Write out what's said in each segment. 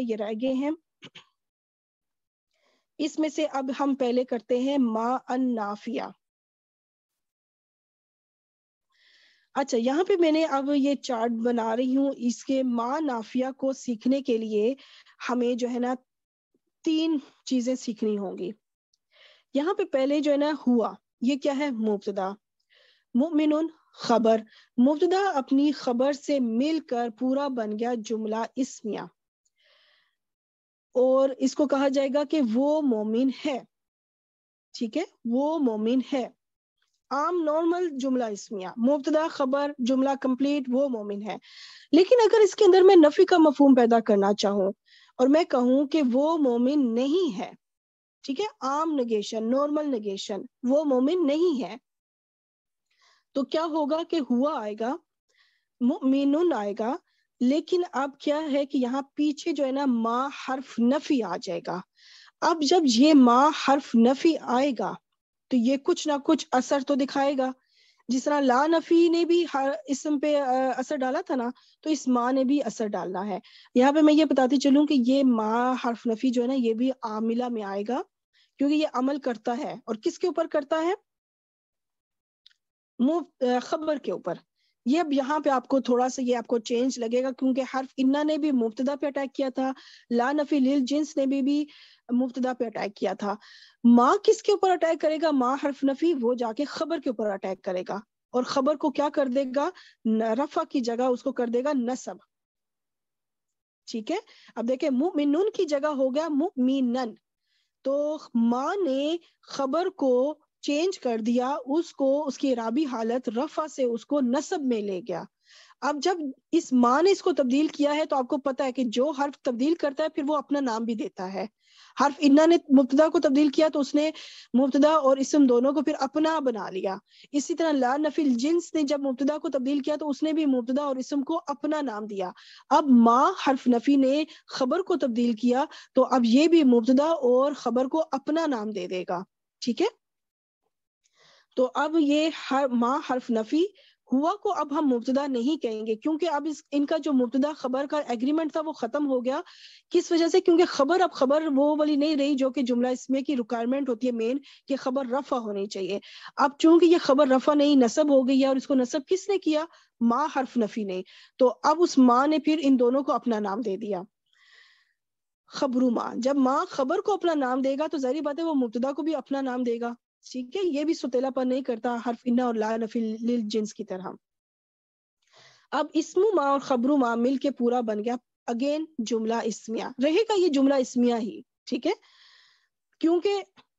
ये रह गए हैं इसमें से अब हम पहले करते हैं मा अन्नाफिया नाफिया अच्छा यहाँ पे मैंने अब ये चार्ट बना रही हूँ इसके माँ नाफिया को सीखने के लिए हमें जो है ना तीन चीजें सीखनी होंगी यहाँ पे पहले जो है ना हुआ ये क्या है मुबतदा मुमिन खबर मुबतदा अपनी खबर से मिलकर पूरा बन गया जुमला इसमिया और इसको कहा जाएगा कि वो मोमिन है ठीक है वो मोमिन है आम नॉर्मल जुमला इसमिया मुबतदा खबर जुमला कंप्लीट वो मोमिन है लेकिन अगर इसके अंदर मैं नफी का मफहम पैदा करना चाहूं और मैं कहूं कि वो मोमिन नहीं है ठीक है आम नगेशन नॉर्मल नगेशन वो मोमिन नहीं है तो क्या होगा कि हुआ आएगा मोमिन आएगा लेकिन अब क्या है कि यहाँ पीछे जो है ना माँ हर्फ नफी आ जाएगा अब जब ये माँ हर्फ नफी आएगा तो ये कुछ ना कुछ असर तो दिखाएगा जिस तरह ला नफी ने भी हर इसम पे असर डाला था ना तो इस माँ ने भी असर डालना है यहाँ पे मैं ये बताती चलू कि ये माँ हर्फ नफी जो है ना ये भी आमिला में आएगा क्योंकि ये अमल करता है और किसके ऊपर करता है मुफ खबर के ऊपर ये अब यहाँ पे आपको थोड़ा सा ये आपको चेंज लगेगा क्योंकि हर्फ इन्ना ने भी मुफ्तदा पे अटैक किया था ला नफी लिल जिन्स ने भी भी मुफ्तदा पे अटैक किया था माँ किसके ऊपर अटैक करेगा माँ हर्फ नफी वो जाके खबर के ऊपर अटैक करेगा और खबर को क्या कर देगा रफा की जगह उसको कर देगा नसब ठीक है अब देखें मुमिन की जगह हो गया मुमिनन तो माँ ने खबर को चेंज कर दिया उसको उसकी इराबी हालत रफा से उसको नसब में ले गया अब जब इस माँ ने इसको तब्दील किया है तो आपको पता है कि जो हर्फ तब्दील करता है फिर वो अपना नाम भी देता है हर्फ इन्ना ने मुबतदा को तब्दील किया तो उसने मुबतदा और इसम दोनों को फिर अपना बना लिया इसी तरह ला नफिल जिन्स ने जब मुबतदा को तब्दील किया तो उसने भी मुबतदा और इसम को अपना नाम दिया अब माँ हर्फ नफी ने खबर को तब्दील किया तो अब ये भी मुबतदा और खबर को अपना नाम दे देगा ठीक है तो अब ये हर माँ हर्फ नफी हुआ को अब हम मुबतदा नहीं कहेंगे क्योंकि अब इस इनका जो मुबतदा खबर का एग्रीमेंट था वो खत्म हो गया किस वजह से क्योंकि खबर अब खबर वो वाली नहीं रही जो कि जुमला इसमें की रिक्वायरमेंट होती है मेन कि खबर रफा होनी चाहिए अब चूंकि ये खबर रफा नहीं नसब हो गई है और इसको नसब किसने किया माँ हर्फ नफी ने तो अब उस माँ ने फिर इन दोनों को अपना नाम दे दिया खबरू माँ जब माँ खबर को अपना नाम देगा तो जहरी बात है वो मुबतदा को भी अपना नाम देगा ठीक है ये भी सुतेलापन नहीं करता हर इन्ना और ला जिन्स की तरह अब इसमु माँ और खबरू माँ मिल के पूरा बन गया अगेन जुमला इसमिया रहेगा ये जुमला इसमिया ही ठीक है क्योंकि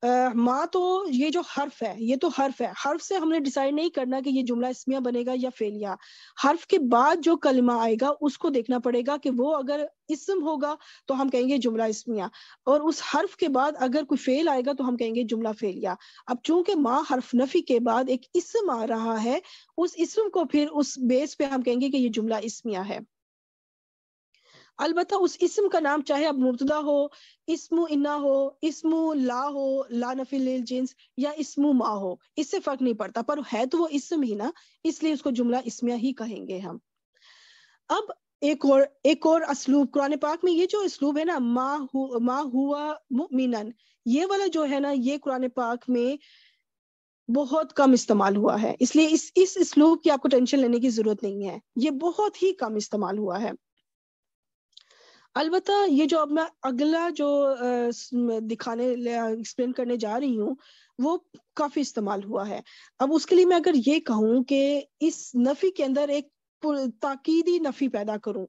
माँ तो ये जो हर्फ है ये तो हर्फ है हर्फ से हमने डिसाइड नहीं करना कि ये जुमला इसमिया बनेगा या फेलिया हर्फ के बाद जो कलमा आएगा उसको देखना पड़ेगा कि वो अगर इसम होगा तो हम कहेंगे जुमला इसमिया और उस हर्फ के बाद अगर कोई फेल आएगा तो हम कहेंगे जुमला फेलिया अब चूंकि माँ हर्फ नफी के बाद एक इसम आ रहा है उस इसम को फिर उस बेस पे हम कहेंगे कि ये जुमला इसमिया है अलबत् उस इसम का नाम चाहे अब मुर्तदा हो इसमु इन्ना हो इसमु ला हो ला नफिल जिन्स या इसमु मा हो इससे फर्क नहीं पड़ता पर है तो वो इसम ही ना इसलिए उसको जुमला इसमिया ही कहेंगे हम अब एक और एक और असलूब कुरान पाक में ये जो असलूब है ना मा हु, मा हुआ मुमिनन ये वाला जो है ना ये कुरान पाक में बहुत कम इस्तेमाल हुआ है इसलिए इस इस इसलूब की आपको टेंशन लेने की जरूरत नहीं है ये बहुत ही कम इस्तेमाल हुआ है अलबत् ये जो अब मैं अगला जो दिखाने एक्सप्लेन करने जा रही हूँ वो काफी इस्तेमाल हुआ है अब उसके लिए मैं अगर ये कहूँ कि इस नफी के अंदर एक ताकीदी नफी पैदा करूं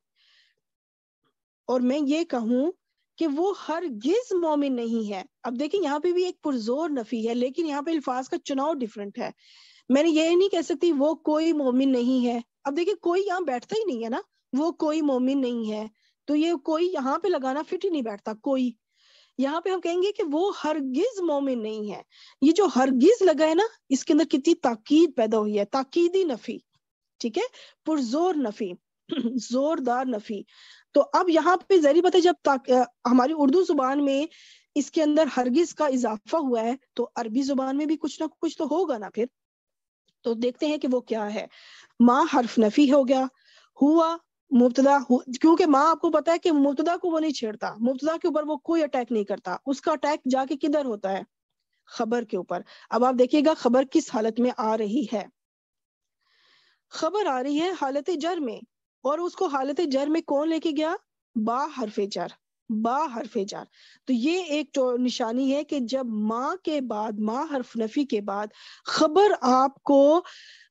और मैं ये कहूँ कि वो हर गिज मोमिन नहीं है अब देखिए यहाँ पे भी एक पुरजोर नफी है लेकिन यहाँ पे अल्फाज का चुनाव डिफरेंट है मैंने ये नहीं कह सकती वो कोई मोमिन नहीं है अब देखिए कोई यहाँ बैठता ही नहीं है ना वो कोई मोमिन नहीं है तो ये कोई यहाँ पे लगाना फिट ही नहीं बैठता कोई यहाँ पे हम कहेंगे कि वो हरगिज मोमिन नहीं है ये जो हरगिज लगा है ना इसके अंदर कितनी ताकीद पैदा हुई है ताकीदी नफी ठीक है पुरजोर नफी जोरदार नफी तो अब यहाँ पे जहरी पता है जब आ, हमारी उर्दू जुबान में इसके अंदर हरगिज का इजाफा हुआ है तो अरबी जुबान में भी कुछ ना कुछ तो होगा ना फिर तो देखते हैं कि वो क्या है माँ हर्फ नफी हो गया हुआ मुबतदा क्योंकि माँ आपको पता है कि मुबतदा को वो नहीं छेड़ता मुबतदा के ऊपर वो कोई अटैक नहीं करता उसका अटैक जाके किधर होता है खबर के ऊपर अब आप देखिएगा खबर किस हालत में आ रही है खबर आ रही है हालत जर में और उसको हालत जर में कौन लेके गया बा हरफे जर बा हरफ जार तो ये एक तो निशानी है कि जब माँ के बाद माँ हरफ नफी के बाद खबर आपको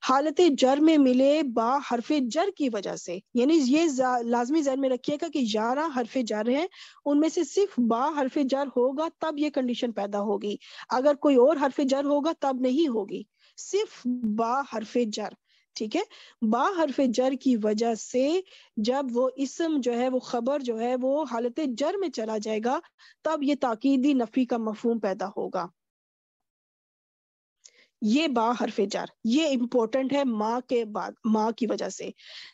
हालत जर में मिले बा हरफ जर की वजह से यानी ये लाजमी जहन में रखिएगा कि यारह हरफ जर हैं उनमें से सिर्फ बा हरफ जर होगा तब ये कंडीशन पैदा होगी अगर कोई और हरफ जर होगा तब नहीं होगी सिर्फ बा हरफ जर ठीक है बा हरफ जर की वजह से जब वो इसम जो है वो खबर जो है वो हालत जर में चला जाएगा तब ये ताकीदी नफी का मफहम पैदा होगा ये बा हरफ जर ये इम्पोर्टेंट है माँ के बाद माँ की वजह से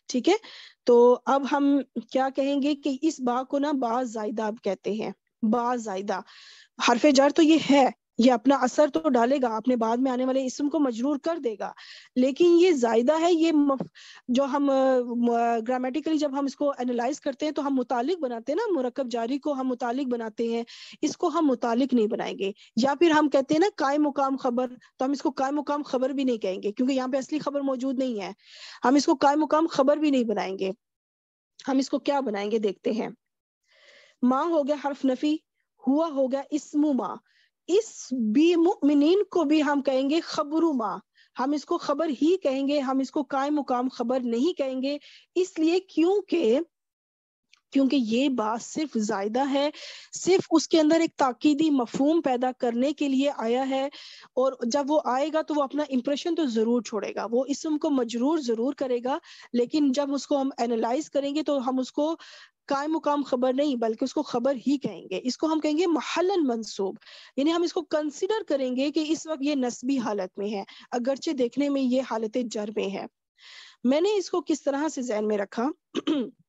ठीक है तो अब हम क्या कहेंगे कि इस बा को ना बा जायदा कहते हैं बा जायदा हरफ जर तो ये है ये अपना असर तो डालेगा अपने बाद में आने वाले इसम को मजरूर कर देगा लेकिन ये जायदा है ये जो हम ग्रामेटिकली जब हम इसको एनालाइज करते हैं तो हम मुतालिक बनाते हैं ना मुरकब जारी को हम मुतालिक बनाते हैं इसको हम मुतालिक नहीं बनाएंगे या फिर हम कहते हैं ना काय मुकाम खबर तो हम इसको काय मुकाम खबर भी नहीं कहेंगे क्योंकि यहाँ पे असली खबर मौजूद नहीं है हम इसको काय मुकाम खबर भी नहीं बनाएंगे हम इसको क्या बनाएंगे देखते हैं माँ हो गया हर्फ नफी हुआ हो गया इसमु माँ इस बी को भी हम कहेंगे खबरुमा हम इसको खबर ही कहेंगे हम इसको काय मुकाम खबर नहीं कहेंगे इसलिए क्योंकि क्योंकि ये बात सिर्फ जायदा है सिर्फ उसके अंदर एक ताकीदी मफहम पैदा करने के लिए आया है और जब वो आएगा तो वो अपना इम्प्रेशन तो ज़रूर छोड़ेगा वो इसम को मजरूर ज़रूर करेगा लेकिन जब उसको हम एनालाइज करेंगे तो हम उसको कायम मुकाम खबर नहीं बल्कि उसको खबर ही कहेंगे इसको हम कहेंगे महलन मंसूब यानी हम इसको कंसिडर करेंगे कि इस वक्त ये नस्बी हालत में है अगरचे देखने में ये हालत जर में है मैंने इसको किस तरह से जहन में रखा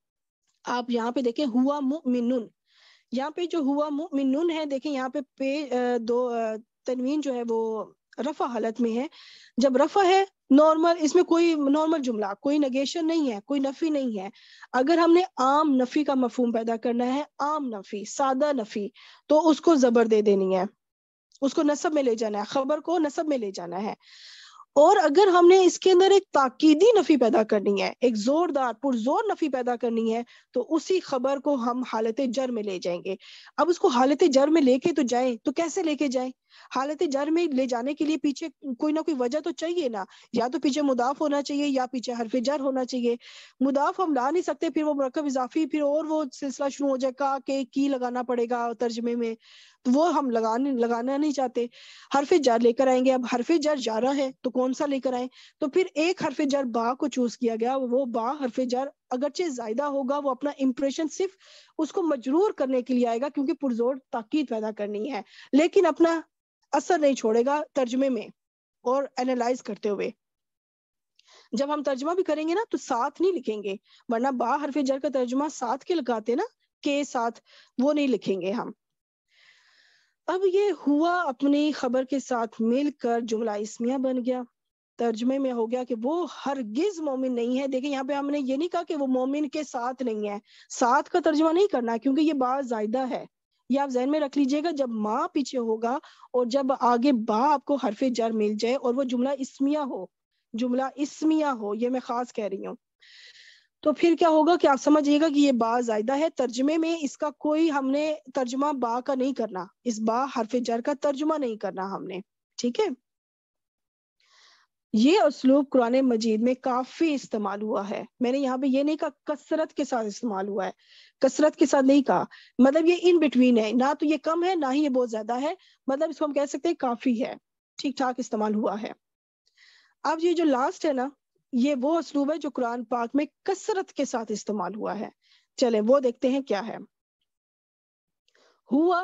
आप यहाँ पे देखें हुआ मिन यहाँ पे जो हुआ मुमिनुन है देखें यहाँ पे पे दो तनवीन जो है वो रफा हालत में है जब रफा है नॉर्मल इसमें कोई नॉर्मल जुमला कोई नगेशन नहीं है कोई नफी नहीं है अगर हमने आम नफी का मफहम पैदा करना है आम नफी सादा नफी तो उसको जबर दे देनी है उसको नसब में ले जाना है खबर को नसब में ले जाना है और अगर हमने इसके अंदर एक ताकीदी नफी पैदा करनी है एक जोरदार पुरजोर नफी पैदा करनी है तो उसी खबर को हम हालत जर में ले जाएंगे अब उसको हालत जर में लेके तो जाए तो कैसे लेके जाए हालत जर में ले जाने के लिए पीछे कोई ना कोई वजह तो चाहिए ना या तो पीछे मुदाफ होना चाहिए या पीछे हरफ जर होना चाहिए मुदाफ हम ला नहीं सकते फिर वो मरकब इजाफी फिर और वो सिलसिला शुरू हो जाएगा के की लगाना पड़ेगा तर्जमे में वो हम लगाने लगाना नहीं चाहते हरफे जार लेकर आएंगे अब जर जार रहा है तो कौन सा लेकर आए तो फिर एक हरफ जार बा को चूज किया गया वो बा हरफे जार अगरचे ज्यादा होगा वो अपना इम्प्रेशन सिर्फ उसको मजरूर करने के लिए आएगा क्योंकि पुरजोर ताकीद पैदा करनी है लेकिन अपना असर नहीं छोड़ेगा तर्जमे में और एनालाइज करते हुए जब हम तर्जमा भी करेंगे ना तो साथ नहीं लिखेंगे वरना बा हरफ जर का तर्जमा साथ के लगाते ना के साथ वो नहीं लिखेंगे हम अब ये हुआ अपनी खबर के साथ मिलकर जुमला इसमिया बन गया तर्जमे में हो गया कि वो हरगिज मोमिन नहीं है देखिए यहाँ पे हमने ये नहीं कहा कि वो मोमिन के साथ नहीं है साथ का तर्जमा नहीं करना क्योंकि ये बात जायदा है ये आप जहन में रख लीजिएगा जब माँ पीछे होगा और जब आगे बा आपको हरफे जर मिल जाए और वो जुमला इसमिया हो जुमला इसमिया हो ये मैं खास कह रही हूँ तो फिर क्या होगा कि आप समझिएगा कि ये बा जायदा है तर्जमे में इसका कोई हमने तर्जमा बा का नहीं करना इस बा हरफ जर का तर्जुमा नहीं करना हमने ठीक है ये उसलूब कुरान मजीद में काफी इस्तेमाल हुआ है मैंने यहाँ पे ये नहीं कहा कसरत के साथ इस्तेमाल हुआ है कसरत के साथ नहीं कहा मतलब ये इन बिटवीन है ना तो ये कम है ना ही ये बहुत ज्यादा है मतलब इसको हम कह सकते हैं काफी है ठीक ठाक इस्तेमाल हुआ है अब ये जो लास्ट है ना ये वो असलूब है जो कुरान पाक में कसरत के साथ इस्तेमाल हुआ है चले वो देखते हैं क्या है हुआ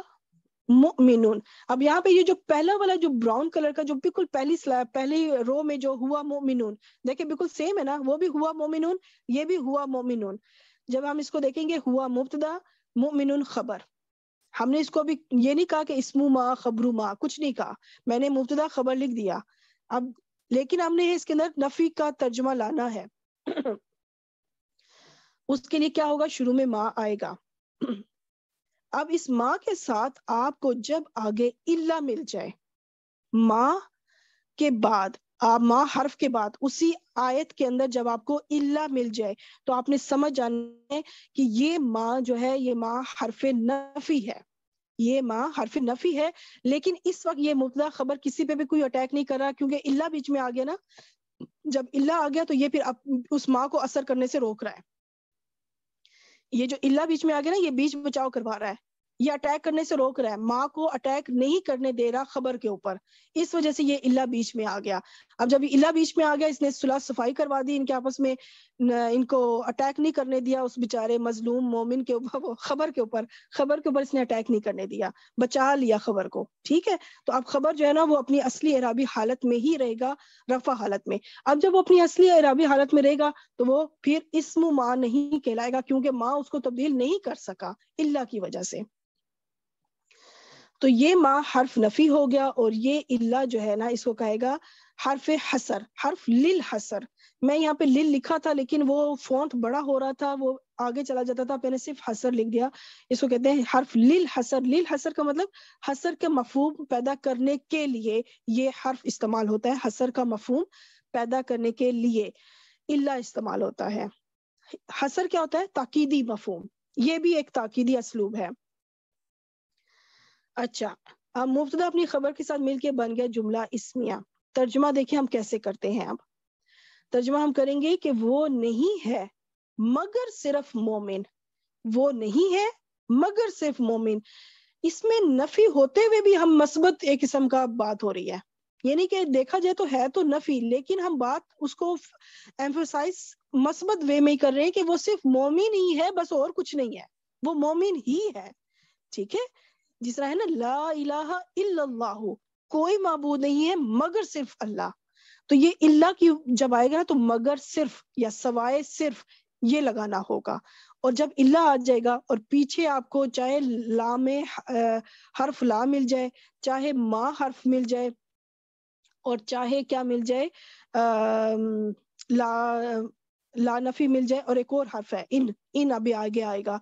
मोमिनून अब यहाँ पे ये जो पहला वाला जो ब्राउन कलर का जो बिल्कुल पहली पहली रो में जो हुआ मोमिन देखिए बिल्कुल सेम है ना वो भी हुआ मोमिन ये भी हुआ मोमिन जब हम इसको देखेंगे हुआ मुफ्तदा मोमिन खबर हमने इसको अभी ये नहीं कहा कि इसमु माँ खबरू माँ कुछ नहीं कहा मैंने मुफ्तदा खबर लिख दिया अब लेकिन हमने इसके अंदर नफी का तर्जमा लाना है उसके लिए क्या होगा शुरू में माँ आएगा अब इस माँ के साथ आपको जब आगे इल्ला मिल जाए माँ के बाद आप माँ हर्फ के बाद उसी आयत के अंदर जब आपको इल्ला मिल जाए तो आपने समझ जाना है कि ये माँ जो है ये माँ हरफ नफी है ये माँ हरफ नफी है लेकिन इस वक्त ये मुबला खबर किसी पे भी कोई अटैक नहीं कर रहा क्योंकि इल्ला बीच में आ गया ना जब इल्ला आ गया तो ये फिर अप, उस माँ को असर करने से रोक रहा है ये जो इल्ला बीच में आ गया ना ये बीच बचाव करवा रहा है ये अटैक करने से रोक रहा है माँ को अटैक नहीं करने दे रहा खबर के ऊपर इस वजह से ये इल्ला बीच में आ गया अब जब इल्ला बीच में आ गया इसने सुलह सफाई करवा दी इनके आपस में इनको अटैक नहीं करने दिया उस बेचारे मजलूम मोमिन के ऊपर खबर के ऊपर खबर के ऊपर इसने अटैक नहीं करने दिया बचा लिया खबर को ठीक है तो अब खबर जो है ना वो अपनी असली अराबी हालत में ही रहेगा रफा हालत में अब जब वो अपनी असली अराबी हालत में रहेगा तो वो फिर इसम माँ नहीं कहलाएगा क्योंकि माँ उसको तब्दील नहीं कर सका इल्ला की वजह से तो ये माँ हर्फ नफी हो गया और ये इल्ला जो है ना इसको कहेगा हर्फ हसर हर्फ लिल हसर मैं यहाँ पे लिल लिखा था लेकिन वो फॉन्ट बड़ा हो रहा था वो आगे चला जाता था मैंने सिर्फ हसर लिख दिया इसको कहते हैं हर्फ लिल हसर लिल हसर का मतलब हसर के मफहम पैदा करने के लिए ये हर्फ इस्तेमाल होता है हसर का मफहम पैदा करने के लिए इल्ला इस्तेमाल होता है हसर क्या होता है ताकीदी मफहम ये भी एक ताकीदी असलूब है अच्छा अब मुफ्त अपनी खबर के साथ मिलके बन गया जुमला इसमिया तर्जमा देखिए हम कैसे करते हैं अब तर्जमा हम करेंगे कि वो नहीं है मगर सिर्फ मोमिन वो नहीं है मगर सिर्फ मोमिन इसमें नफी होते हुए भी हम मस्बत एक किस्म का बात हो रही है यानी कि देखा जाए तो है तो नफी लेकिन हम बात उसको एम्फोसाइज मस्बत वे में कर रहे हैं कि वो सिर्फ मोमिन ही है बस और कुछ नहीं है वो मोमिन ही है ठीक है जिस तरह है ना ला इलाहा इल्लल्लाह कोई मबूद नहीं है मगर सिर्फ अल्लाह तो ये इल्ला की जब आएगा तो मगर सिर्फ या सवाए सिर्फ ये लगाना होगा और जब इल्ला आ जाएगा और पीछे आपको चाहे ला में हर्फ ला मिल जाए चाहे माँ हर्फ मिल जाए और चाहे क्या मिल जाए ला ला नफी मिल जाए और एक और हर्फ है इन इन अभी आगे आएगा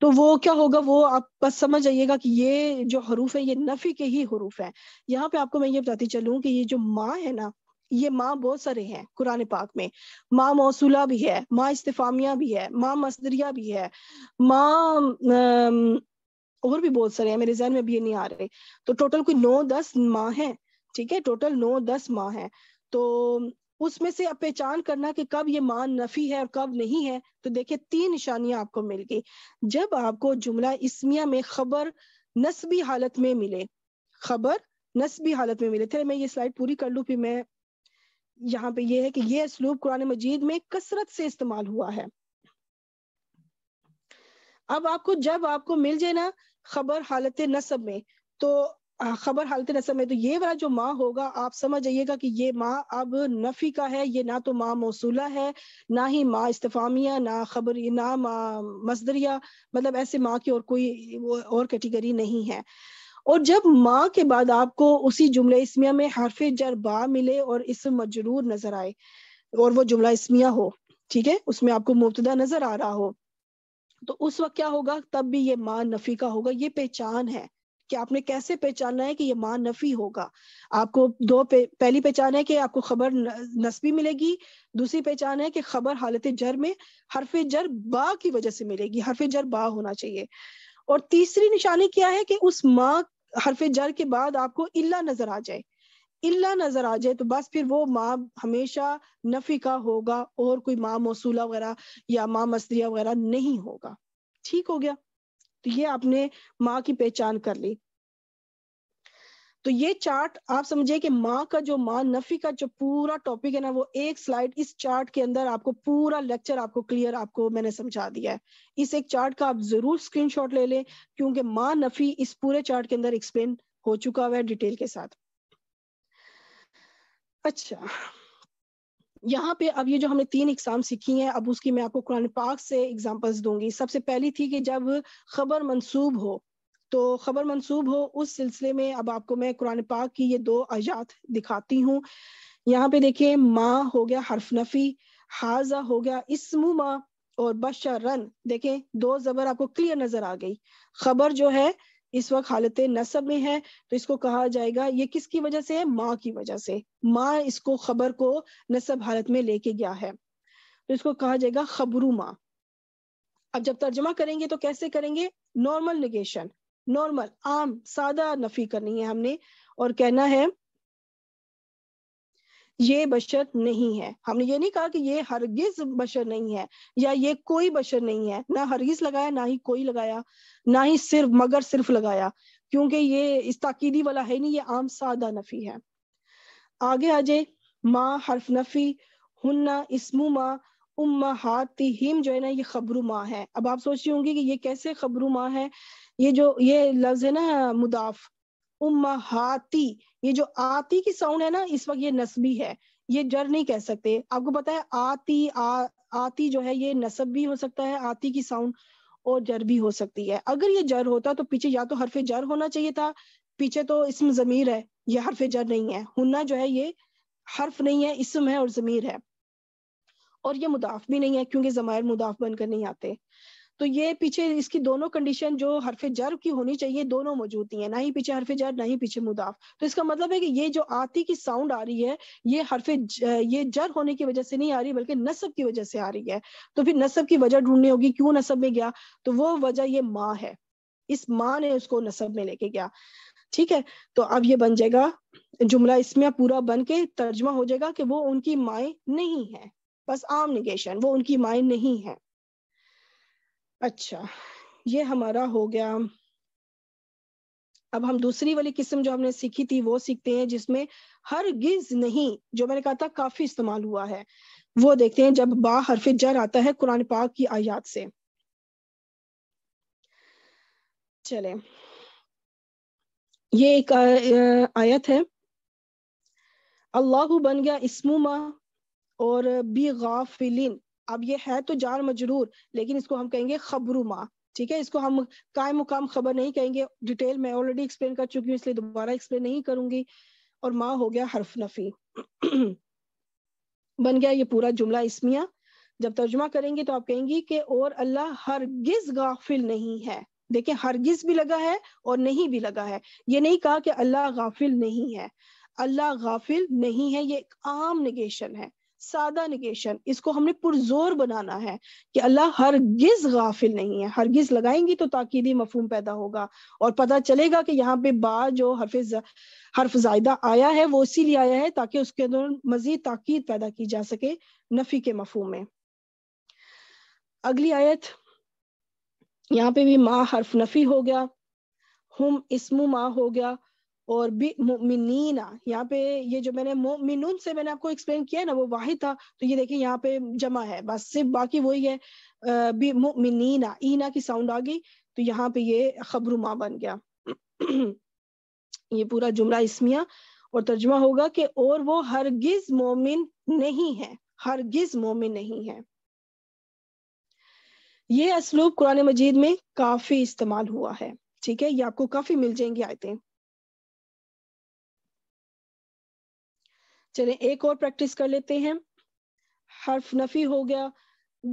तो वो क्या होगा वो आप बस समझ आइएगा कि ये जो हरूफ है ये नफ़ी के ही हरूफ है यहाँ पे आपको मैं ये बताती चलूँ कि ये जो माँ है ना ये माँ बहुत सारे हैं कुरान पाक में माँ मौसूला भी है माँ इस्तेफामिया भी है माँ मसदरिया भी है माँ और भी बहुत सारे हैं मेरे जहन में भी ये नहीं आ रहे तो टोटल कोई नौ दस माँ हैं ठीक है टोटल नौ दस माँ हैं तो उसमें से अब पहचान करना कि कब ये मान नफी है और कब नहीं है तो देखिए तीन निशानियां आपको मिल गई जब आपको जुमला इसमिया में खबर नस्बी हालत में मिले खबर नस्बी हालत में मिले थे मैं ये स्लाइड पूरी कर लू फिर मैं यहाँ पे ये है कि ये स्लूब कुरान मजीद में कसरत से इस्तेमाल हुआ है अब आपको जब आपको मिल जाए ना खबर हालत नस्ब में तो खबर हालत रसम में तो ये वाला जो माँ होगा आप समझ आइएगा कि ये माँ अब नफी का है ये ना तो माँ मौसूला है ना ही माँ इस्तफामिया ना खबर ना माँ मजदरिया मतलब ऐसे माँ की और कोई और कैटेगरी नहीं है और जब माँ के बाद आपको उसी जुमला इसमिया में हरफ बा मिले और इसम मजरूर नजर आए और वो जुमला इसमिया हो ठीक है उसमें आपको मुबतदा नजर आ रहा हो तो उस वक्त क्या होगा तब भी ये माँ नफी का होगा ये पहचान है कि आपने कैसे पहचाना है कि ये माँ नफी होगा आपको दो पे, पहली पहचान है कि आपको खबर नस्बी मिलेगी दूसरी पहचान है कि खबर हालत जर में हरफ जर बा की वजह से मिलेगी हरफ जर बा होना चाहिए और तीसरी निशानी क्या है कि उस माँ हरफ जर के बाद आपको इल्ला नजर आ जाए इल्ला नजर आ जाए तो बस फिर वो माँ हमेशा नफी का होगा और कोई माँ मौसूला वगैरह या माँ मसरिया वगैरह नहीं होगा ठीक हो गया तो ये आपने माँ की पहचान कर ली तो ये चार्ट आप समझिए कि माँ का जो माँ नफी का जो पूरा टॉपिक है ना वो एक स्लाइड इस चार्ट के अंदर आपको पूरा लेक्चर आपको क्लियर आपको मैंने समझा दिया है इस एक चार्ट का आप जरूर स्क्रीनशॉट ले लें क्योंकि माँ नफी इस पूरे चार्ट के अंदर एक्सप्लेन हो चुका हुआ है डिटेल के साथ अच्छा यहाँ पे अब ये जो हमने तीन एग्जाम सीखी हैं अब उसकी मैं आपको कुरान पाक से एग्जाम्पल्स दूंगी सबसे पहली थी कि जब खबर मंसूब हो तो खबर मंसूब हो उस सिलसिले में अब आपको मैं कुरान पाक की ये दो आजात दिखाती हूँ यहाँ पे देखिए माँ हो गया हर्फ नफी हाजा हो गया इसमु माँ और बशरन देखें दो जबर आपको क्लियर नजर आ गई खबर जो है इस वक्त हालत नसब में है तो इसको कहा जाएगा ये किसकी वजह से है माँ की वजह से माँ इसको खबर को नसब हालत में लेके गया है तो इसको कहा जाएगा खबरू माँ अब जब तर्जमा करेंगे तो कैसे करेंगे नॉर्मल निगेशन नॉर्मल आम सादा नफी करनी है हमने और कहना है ये बशर नहीं है हमने ये नहीं कहा कि ये हरगिज बशर नहीं है या ये कोई बशर नहीं है ना हरगिज लगाया ना ही कोई लगाया ना ही सिर्फ मगर सिर्फ लगाया क्योंकि ये इस ताकीदी वाला है नहीं ये आम सादा नफी है आगे आ जाए माँ हर्फ नफी हन्ना इसमू माँ उम्मा हाथी हिम जो है ना ये खबरू माँ है अब आप सोच रही होंगी कि ये कैसे खबरू माँ है ये जो ये लफ्ज है ना मुदाफ उम्मा हाथी ये जो आती की साउंड है ना इस वक्त ये नस्बी है ये जर नहीं कह सकते आपको पता है आती आ, आती जो है ये नसब भी हो सकता है आती की साउंड और जर भी हो सकती है अगर ये जर होता तो पीछे या तो हरफे जर होना चाहिए था पीछे तो इसम जमीर है ये हरफे जर नहीं है हुना जो है ये हर्फ नहीं है इसम है और जमीर है और ये मुदाफ भी नहीं है क्योंकि जमायर मुदाफ बनकर नहीं आते तो ये पीछे इसकी दोनों कंडीशन जो हरफ जर की होनी चाहिए दोनों मौजूद नहीं है ना ही पीछे हरफ जर ना ही पीछे मुदाफ तो इसका मतलब है कि ये जो आती की साउंड आ रही है ये हरफ ये जर होने की वजह से नहीं आ रही बल्कि नसब की वजह से आ रही है तो फिर नसब की वजह ढूंढनी होगी क्यों नसब में गया तो वो वजह ये माँ है इस माँ ने उसको नसब में लेके गया ठीक है तो अब ये बन जाएगा जुमला इसमें पूरा बन के तर्जमा हो जाएगा कि वो उनकी माए नहीं है बस आम निगेशन वो उनकी माए नहीं है अच्छा ये हमारा हो गया अब हम दूसरी वाली किस्म जो हमने सीखी थी वो सीखते हैं जिसमें हर गिज नहीं जो मैंने कहा था काफी इस्तेमाल हुआ है वो देखते हैं जब बा हरफ जर आता है कुरान पाक की आयात से चले ये एक आयत है अल्लाह बन गया इसमुमा और बी गाफिलिन अब ये है तो जार मजरूर लेकिन इसको हम कहेंगे खबरुमा ठीक है इसको हम काय मुकाम खबर नहीं कहेंगे डिटेल मैं ऑलरेडी एक्सप्लेन कर चुकी हूँ इसलिए दोबारा एक्सप्लेन नहीं करूंगी और माँ हो गया हर्फ नफी बन गया ये पूरा जुमला इसमिया जब तर्जुमा करेंगे तो आप कहेंगी कि और अल्लाह हरगिज गाफिल नहीं है देखिए हरगिज भी लगा है और नहीं भी लगा है ये नहीं कहा कि अल्लाह गाफिल नहीं है अल्लाह गाफिल नहीं है ये एक आम निगेशन है सादा निगेशन इसको हमने पुरजोर बनाना है कि अल्लाह हरगिज गाफिल नहीं है हरगिज लगाएंगी तो ताकीदी मफहम पैदा होगा और पता चलेगा कि यहाँ पे बा जो हरफ हर्फ जायदा आया है वो इसीलिए आया है ताकि उसके अंदर मजीद ताकीद पैदा की जा सके नफी के मफहम में अगली आयत यहाँ पे भी माँ हर्फ नफी हो गया हम इसमु माँ हो गया और भी मुमिनीना यहाँ पे ये जो मैंने मोमिनून से मैंने आपको एक्सप्लेन किया ना वो वाहिद था तो ये देखिए यहाँ पे जमा है बस सिर्फ बाकी वही है भी मुमिनीना ईना की साउंड आ गई तो यहाँ पे ये खबर माँ बन गया ये पूरा जुमला इसमिया और तर्जमा होगा कि और वो हरगिज मोमिन नहीं है हरगिज मोमिन नहीं है ये असलूब कुरान मजीद में काफी इस्तेमाल हुआ है ठीक है ये आपको काफी मिल जाएंगी आयतें चले एक और प्रैक्टिस कर लेते हैं हर्फ नफी हो गया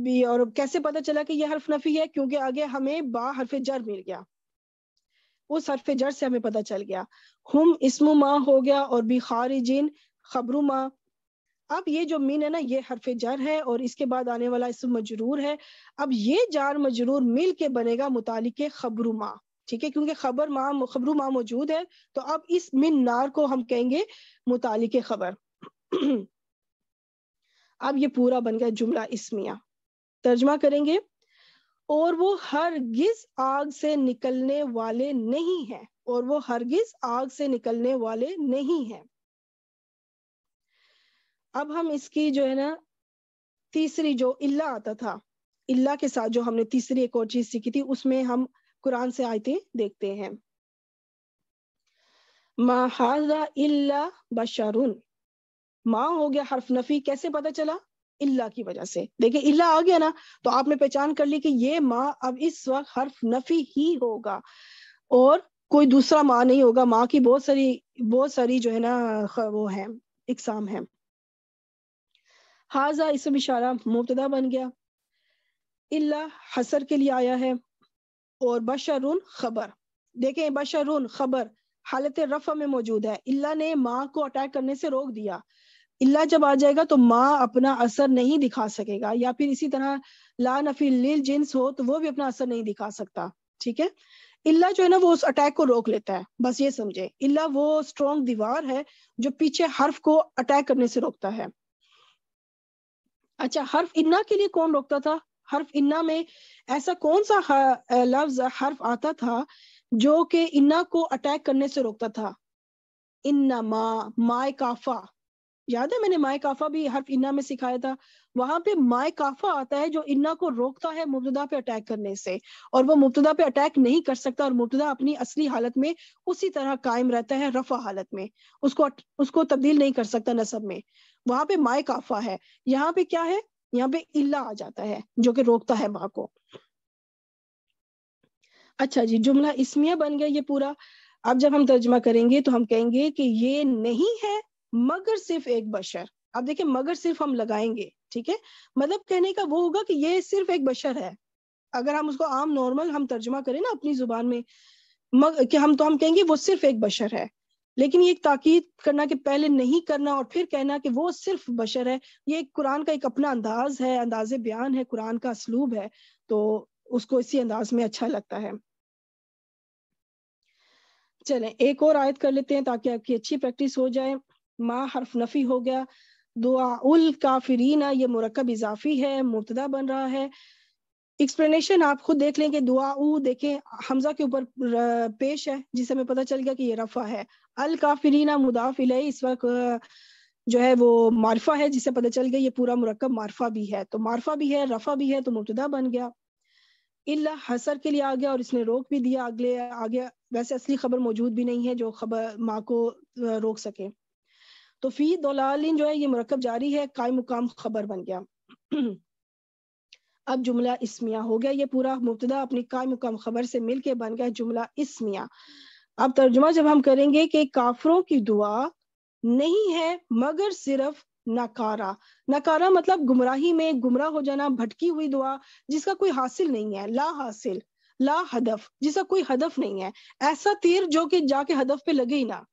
बी और कैसे पता चला कि यह हर्फ नफी है क्योंकि आगे हमें बा हर्फ जर मिल गया उस हर्फ जर से हमें पता चल गया हम इसमु माँ हो गया और बी खारिजिन खबरू माँ अब ये जो मीन है ना ये हरफ जर है और इसके बाद आने वाला इसम मजरूर है अब ये जार मजरूर मिल के बनेगा मुतालिक खबरू माँ ठीक है क्योंकि खबर माँ खबरू माँ मौजूद है तो अब इस मिन नार को हम कहेंगे मुतालिक खबर अब ये पूरा बन गया जुमला इसमिया तर्जमा करेंगे और वो हरगिज आग से निकलने वाले नहीं है और वो हरगिज आग से निकलने वाले नहीं है अब हम इसकी जो है ना तीसरी जो इल्ला आता था इल्ला के साथ जो हमने तीसरी एक और चीज सीखी थी उसमें हम कुरान से आयते देखते हैं महाजा इल्ला बशारुन माँ हो गया हर्फ नफी कैसे पता चला इल्ला की वजह से देखिए इल्ला आ गया ना तो आपने पहचान कर ली कि ये माँ अब इस वक्त हर्फ नफी ही होगा और कोई दूसरा माँ नहीं होगा माँ की बहुत सारी बहुत सारी जो है ना वो है इकसाम है हाजा इसम इशारा मुबतदा बन गया इल्ला हसर के लिए आया है और बशरुन खबर देखें बशरुन खबर हालत रफा में मौजूद है इल्ला ने माँ को अटैक करने से रोक दिया इल्ला जब आ जाएगा तो माँ अपना असर नहीं दिखा सकेगा या फिर इसी तरह ला नफी लील जिन्स हो तो वो भी अपना असर नहीं दिखा सकता ठीक है इल्ला जो है ना वो उस अटैक को रोक लेता है बस ये समझे इल्ला वो स्ट्रॉन्ग दीवार है जो पीछे हर्फ को अटैक करने से रोकता है अच्छा हर्फ इन्ना के लिए कौन रोकता था हर्फ इन्ना में ऐसा कौन सा लफ्ज हर्फ आता था जो कि इन्ना को अटैक करने से रोकता था इन्ना मा माए काफा याद है मैंने माए काफा भी हर इन्ना में सिखाया था वहां पे माए काफा आता है जो इन्ना को रोकता है मुबतदा पे अटैक करने से और वो मुबतदा पे अटैक नहीं कर सकता और मुबतदा अपनी असली हालत में उसी तरह कायम रहता है रफा हालत में उसको उसको तब्दील नहीं कर सकता नसब में वहां पे माए काफा है यहाँ पे क्या है यहाँ पे इल्ला आ जाता है जो कि रोकता है माँ को अच्छा जी जुमला इसमिया बन गया ये पूरा अब जब हम तर्जमा करेंगे तो हम कहेंगे कि ये नहीं है मगर सिर्फ एक बशर आप देखिए मगर सिर्फ हम लगाएंगे ठीक है मतलब कहने का वो होगा कि ये सिर्फ एक बशर है अगर हम उसको आम नॉर्मल हम तर्जमा करें ना अपनी जुबान में मग कि हम तो हम कहेंगे वो सिर्फ एक बशर है लेकिन ये ताकीद करना कि पहले नहीं करना और फिर कहना कि वो सिर्फ बशर है ये कुरान का एक अपना अंदाज है अंदाज बयान है कुरान का असलूब है तो उसको इसी अंदाज में अच्छा लगता है चलें एक और आयत कर लेते हैं ताकि आपकी अच्छी प्रैक्टिस हो जाए मा हर्फ नफी हो गया दुआ उल काफरीना ये मरकब इजाफी है मुबतदा बन रहा है एक्सप्लेनेशन आप खुद देख लेंगे दुआ उ देखें हमजा के ऊपर पेश है जिसे हमें पता चल गया कि ये रफा है अल काफरीना मुदाफिल इस वक्त जो है वो मारफा है जिसे पता चल गया ये पूरा मुरकब मारफा भी है तो मारफा भी है रफा भी है तो मुबतदा बन गया इल्ला हसर के लिए आ गया और इसने रोक भी दिया अगले आगे वैसे असली खबर मौजूद भी नहीं है जो खबर माँ को रोक सके तो फी दोलालिन जो है ये मरकब जारी है काय मुकाम खबर बन गया अब जुमला इसमिया हो गया ये पूरा मुबतदा अपनी काय मुकाम खबर से मिलके बन गया जुमला इसमिया अब तर्जुमा जब हम करेंगे कि काफरों की दुआ नहीं है मगर सिर्फ नकारा नकारा मतलब गुमराही में गुमराह हो जाना भटकी हुई दुआ जिसका कोई हासिल नहीं है ला हासिल ला हदफ जिसका कोई हदफ नहीं है ऐसा तीर जो कि जाके हदफ पे लगे ही ना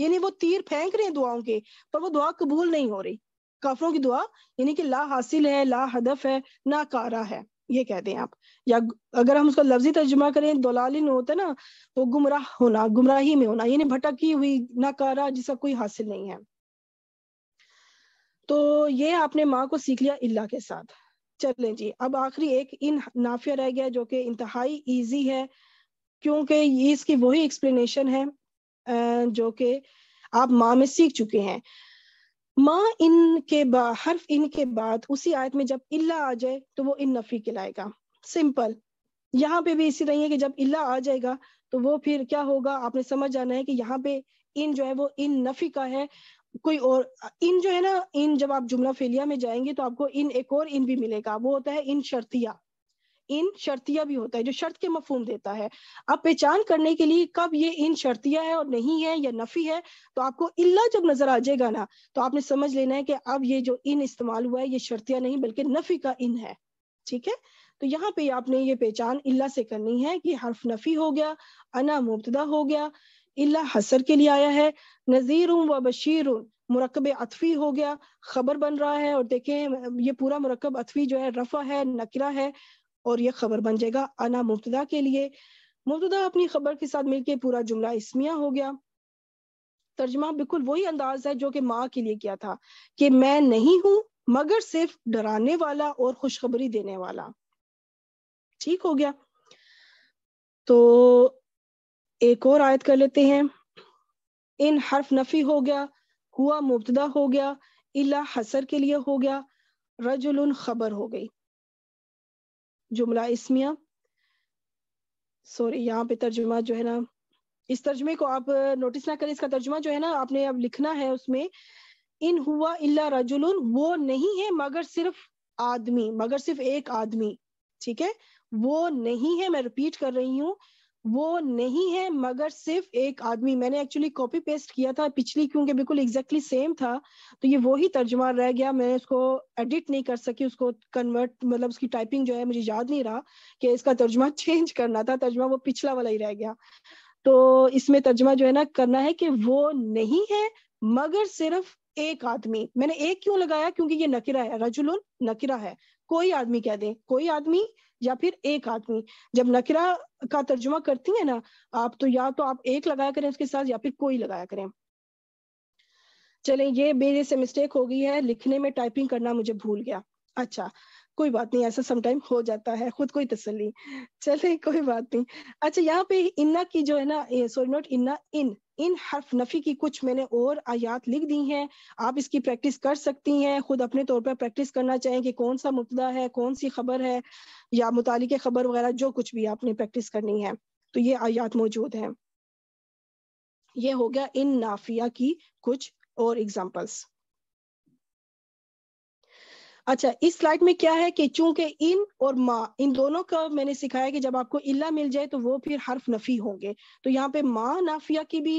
यानी वो तीर फेंक रहे हैं दुआओं के पर वो दुआ कबूल नहीं हो रही काफरों की दुआ यानी कि ला हासिल है ला हदफ है ना कारा है ये कहते हैं आप या अगर हम उसका लफ्जी तर्जुमा करें दोलालिन होता है ना तो गुमराह होना गुमराही में होना यानी भटकी हुई नाकारा जिसका कोई हासिल नहीं है तो ये आपने माँ को सीख लिया इल्ला के साथ चलें जी अब आखिरी एक इन नाफिया रह गया जो कि इंतहाई ईजी है क्योंकि इसकी वही एक्सप्लेनेशन है जो कि आप माँ में सीख चुके हैं माँ इनके हर्फ इनके बाद उसी आयत में जब इल्ला आ जाए तो वो इन नफी के लाएगा सिंपल यहाँ पे भी इसी तरह है कि जब इल्ला आ जाएगा तो वो फिर क्या होगा आपने समझ जाना है कि यहाँ पे इन जो है वो इन नफी का है कोई और इन जो है ना इन जब आप जुमला फेलिया में जाएंगे तो आपको इन एक और इन भी मिलेगा वो होता है इन शर्तिया इन शर्तिया भी होता है जो शर्त के मफहम देता है अब पहचान करने के लिए कब ये इन शर्तिया है और नहीं है या नफी है तो आपको इल्ला जब नजर आ जाएगा ना तो आपने समझ लेना है कि अब ये जो इन इस्तेमाल हुआ है ये शर्तिया नहीं बल्कि नफी का इन है ठीक है तो यहाँ पे आपने ये पहचान इल्ला से करनी है कि हर्फ नफी हो गया अना मुबतदा हो गया इल्ला हसर के लिए आया है नज़ीर व बशीर मरकब अथवी हो गया खबर बन रहा है और देखें ये पूरा मरकब अथवी जो है रफा है नकरा है और यह खबर बन जाएगा अना मुफ्तदा के लिए मुफ्तदा अपनी खबर के साथ मिलकर पूरा जुमला इसमिया हो गया तर्जमा बिल्कुल वही अंदाज है जो कि माँ के लिए किया था कि मैं नहीं हूं मगर सिर्फ डराने वाला और खुशखबरी देने वाला ठीक हो गया तो एक और आयत कर लेते हैं इन हर्फ नफी हो गया हुआ मुबतदा हो गया इला हसर के लिए हो गया रजुल खबर हो गई जुमला इसमिया सॉरी यहाँ पे तर्जुमा जो है ना इस तर्जमे को आप नोटिस ना करें इसका तर्जुमा जो है ना आपने अब लिखना है उसमें इन हुआ इल्ला रजुल वो नहीं है मगर सिर्फ आदमी मगर सिर्फ एक आदमी ठीक है वो नहीं है मैं रिपीट कर रही हूँ वो नहीं है मगर सिर्फ एक आदमी मैंने एक्चुअली कॉपी पेस्ट किया था पिछली क्योंकि बिल्कुल एग्जैक्टली सेम था तो ये वही तर्जमा रह गया मैं उसको एडिट नहीं कर सकी उसको कन्वर्ट मतलब उसकी टाइपिंग जो है मुझे याद नहीं रहा कि इसका तर्जमा चेंज करना था तर्जमा वो पिछला वाला ही रह गया तो इसमें तर्जमा जो है ना करना है कि वो नहीं है मगर सिर्फ एक आदमी मैंने एक क्यों लगाया क्योंकि ये नकिरा है रजुल नकिरा है कोई आदमी कह दे कोई आदमी या फिर एक आदमी जब नकिरा का तर्जुमा करती है ना आप तो या तो आप एक लगाया करें उसके साथ या फिर कोई लगाया करें चले ये मेरे से मिस्टेक हो गई है लिखने में टाइपिंग करना मुझे भूल गया अच्छा कोई बात नहीं ऐसा समटाइम हो जाता है खुद कोई तसली चले कोई बात नहीं अच्छा यहाँ पे इन्ना की जो है ना सॉरी नॉट इन्ना इन इन हर्फ नफी की कुछ मैंने और आयात लिख दी हैं आप इसकी प्रैक्टिस कर सकती हैं खुद अपने तौर पर प्रैक्टिस करना चाहें कि कौन सा मुबदा है कौन सी खबर है या मुतालिक खबर वगैरह जो कुछ भी आपने प्रैक्टिस करनी है तो ये आयात मौजूद है ये हो गया इन नाफिया की कुछ और एग्जाम्पल्स अच्छा इस स्लाइड में क्या है कि चूंकि इन और माँ इन दोनों का मैंने सिखाया कि जब आपको इल्ला मिल जाए तो वो फिर हर्फ नफी होंगे तो यहाँ पे माँ नाफिया की भी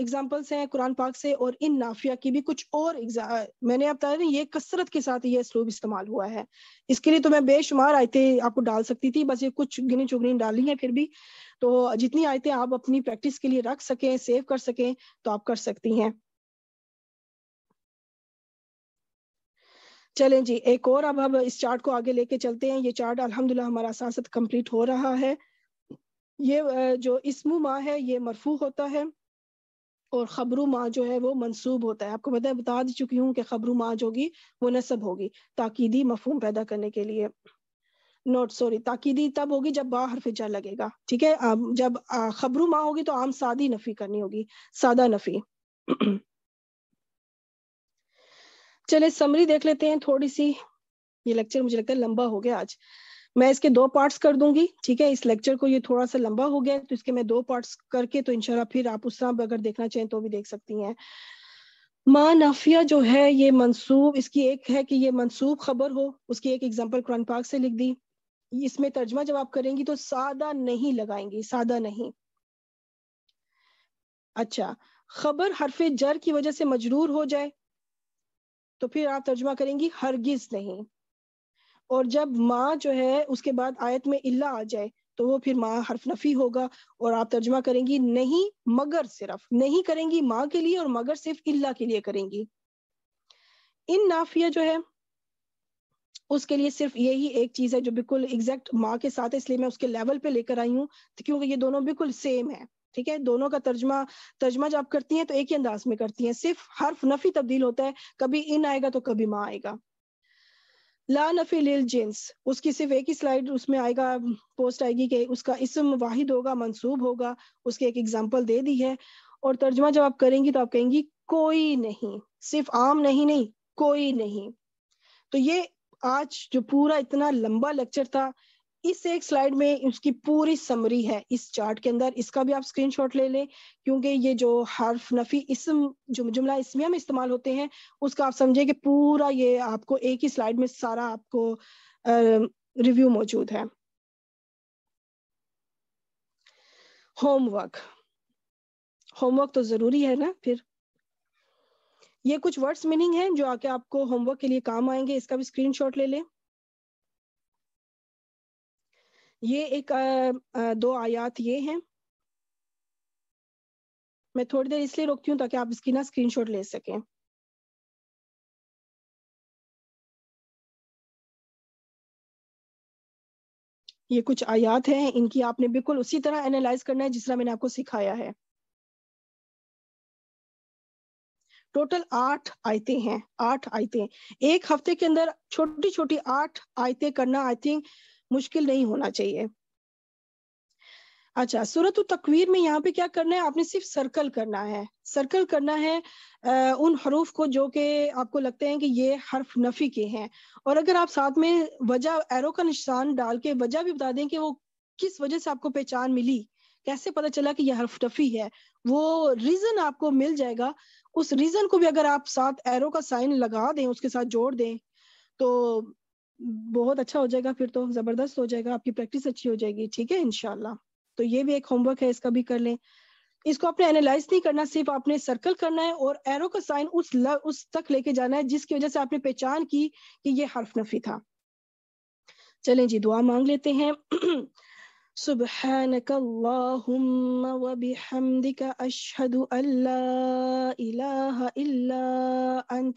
एग्जाम्पल्स हैं कुरान पाक से और इन नाफिया की भी कुछ और मैंने आप बताया ये कसरत के साथ ये स्लूब इस्तेमाल हुआ है इसके लिए तो मैं बेशुमार आयतें आपको डाल सकती थी बस ये कुछ गिनी चुगनी डाली है फिर भी तो जितनी आयतें आप अपनी प्रैक्टिस के लिए रख सकें सेव कर सकें तो आप कर सकती हैं चलें जी एक और अब हम इस चार्ट को आगे लेके चलते हैं ये चार्ट अल्हम्दुलिल्लाह हमारा साथ साथ हो रहा है ये जो इसमु माँ है ये मरफू होता है और खबरू माँ जो है वो मनसूब होता है आपको पता है बता दी चुकी हूँ कि खबरू माँ जो होगी वो नसब होगी ताकीदी मफहम पैदा करने के लिए नोट सॉरी ताकीदी तब होगी जब बा हरफ जा लगेगा ठीक है जब खबरू माँ होगी तो आम सादी नफी करनी होगी सादा नफी चले समरी देख लेते हैं थोड़ी सी ये लेक्चर मुझे लगता है लंबा हो गया आज मैं इसके दो पार्ट्स कर दूंगी ठीक है इस लेक्चर को ये थोड़ा सा लंबा हो गया तो इसके मैं दो पार्ट्स करके तो इनशाला फिर आप उस तरह अगर देखना चाहें तो भी देख सकती हैं मा नाफिया जो है ये मंसूब इसकी एक है कि ये मंसूब खबर हो उसकी एक एग्जाम्पल कुरान पाक से लिख दी इसमें तर्जमा जब आप करेंगी तो सादा नहीं लगाएंगी सादा नहीं अच्छा खबर हरफे जर की वजह से मजरूर हो जाए तो फिर आप तर्जमा करेंगी हरगिज नहीं और जब माँ जो है उसके बाद आयत में इल्ला आ जाए तो वो फिर माँ हरफ नफी होगा और आप तर्जमा करेंगी नहीं मगर सिर्फ नहीं करेंगी माँ के लिए और मगर सिर्फ इल्ला के लिए करेंगी इन नाफिया जो है उसके लिए सिर्फ यही एक चीज है जो बिल्कुल एग्जैक्ट माँ के साथ है इसलिए मैं उसके लेवल पे लेकर आई हूँ तो क्योंकि ये दोनों बिल्कुल सेम है ठीक है दोनों का तर्जमा तर्जमा जब आप करती हैं तो एक ही अंदाज में करती हैं सिर्फ हर्फ नफी तब्दील होता है कभी इन आएगा तो कभी माँ आएगा ला नफी लिल जिन्स उसकी सिर्फ एक ही स्लाइड उसमें आएगा पोस्ट आएगी कि उसका इसम वाहिद होगा मंसूब होगा उसकी एक एग्जाम्पल दे दी है और तर्जमा जब आप करेंगी तो आप कहेंगी कोई नहीं सिर्फ आम नहीं नहीं कोई नहीं तो ये आज जो पूरा इतना लंबा लेक्चर था इस एक स्लाइड में उसकी पूरी समरी है इस चार्ट के अंदर इसका भी आप स्क्रीनशॉट ले लें क्योंकि ये जो हर्फ नफी इसम जुम, जुमला इसमिया में इस्तेमाल होते हैं उसका आप समझे कि पूरा ये आपको एक ही स्लाइड में सारा आपको रिव्यू मौजूद है होमवर्क होमवर्क तो जरूरी है ना फिर ये कुछ वर्ड्स मीनिंग है जो आके आपको होमवर्क के लिए काम आएंगे इसका भी स्क्रीनशॉट ले लें ये एक दो आयात ये हैं मैं थोड़ी देर इसलिए रोकती हूँ ताकि आप इसकी ना स्क्रीनशॉट ले सकें ये कुछ आयात हैं इनकी आपने बिल्कुल उसी तरह एनालाइज करना है जिस तरह मैंने आपको सिखाया है टोटल आठ आयतें हैं आठ आयतें एक हफ्ते के अंदर छोटी छोटी आठ आयतें करना आई थिंक मुश्किल नहीं होना चाहिए अच्छा सूरत तकवीर में यहाँ पे क्या करना है आपने सिर्फ सर्कल करना है सर्कल करना है आ, उन हरूफ को जो के आपको लगते हैं कि ये हर्फ नफ़ी के हैं और अगर आप साथ में वजह एरो का निशान डाल के वजह भी बता दें कि वो किस वजह से आपको पहचान मिली कैसे पता चला कि यह हर्फ नफ़ी है वो रीज़न आपको मिल जाएगा उस रीज़न को भी अगर आप साथ एरो का साइन लगा दें उसके साथ जोड़ दें तो बहुत अच्छा हो जाएगा फिर तो जबरदस्त हो जाएगा आपकी प्रैक्टिस अच्छी हो जाएगी ठीक है इनशाला तो ये भी एक होमवर्क है इसका भी कर लें इसको आपने एनालाइज नहीं करना सिर्फ आपने सर्कल करना है और एरो का साइन उस ल, उस तक लेके जाना है जिसकी वजह से आपने पहचान की कि ये हर्फ नफी था चलें जी दुआ मांग लेते हैं سبحانك اللهم وبحمدك أشهد أن لا إله إلا أنت